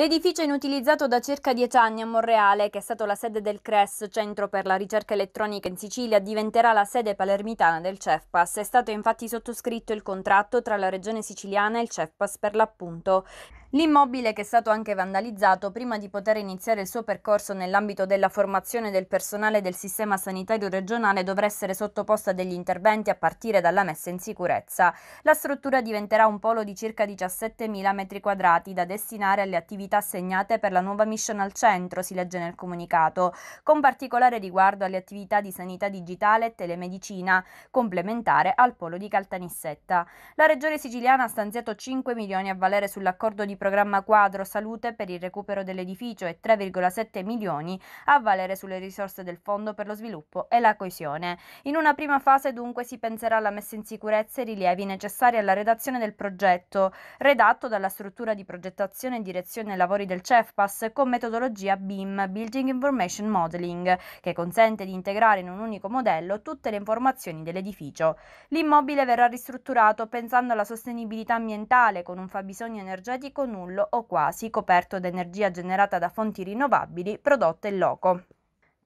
L'edificio inutilizzato da circa dieci anni a Monreale, che è stato la sede del CRES, Centro per la ricerca elettronica in Sicilia, diventerà la sede palermitana del CEFPAS. È stato infatti sottoscritto il contratto tra la Regione siciliana e il CEFPAS per l'appunto. L'immobile che è stato anche vandalizzato prima di poter iniziare il suo percorso nell'ambito della formazione del personale del sistema sanitario regionale dovrà essere sottoposto a degli interventi a partire dalla messa in sicurezza. La struttura diventerà un polo di circa 17.000 m2 da destinare alle attività assegnate per la nuova mission al centro, si legge nel comunicato, con particolare riguardo alle attività di sanità digitale e telemedicina complementare al polo di Caltanissetta. La regione siciliana ha stanziato 5 milioni a valere sull'accordo di programma quadro Salute per il recupero dell'edificio e 3,7 milioni a valere sulle risorse del Fondo per lo sviluppo e la coesione. In una prima fase dunque si penserà alla messa in sicurezza e rilievi necessari alla redazione del progetto, redatto dalla struttura di progettazione e direzione lavori del CEFPAS con metodologia BIM, Building Information Modeling, che consente di integrare in un unico modello tutte le informazioni dell'edificio. L'immobile verrà ristrutturato pensando alla sostenibilità ambientale con un fabbisogno energetico nullo o quasi coperto da energia generata da fonti rinnovabili prodotte in loco.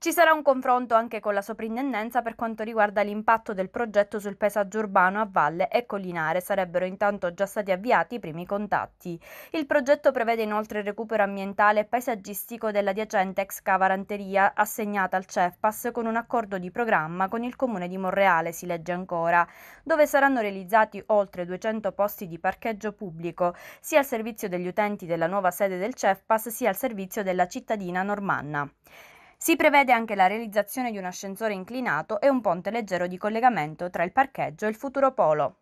Ci sarà un confronto anche con la soprintendenza per quanto riguarda l'impatto del progetto sul paesaggio urbano a valle e collinare. Sarebbero intanto già stati avviati i primi contatti. Il progetto prevede inoltre il recupero ambientale e paesaggistico dell'adiacente ex cavaranteria assegnata al CEFPAS con un accordo di programma con il comune di Monreale, si legge ancora, dove saranno realizzati oltre 200 posti di parcheggio pubblico, sia al servizio degli utenti della nuova sede del CEFPAS sia al servizio della cittadina normanna. Si prevede anche la realizzazione di un ascensore inclinato e un ponte leggero di collegamento tra il parcheggio e il futuro polo.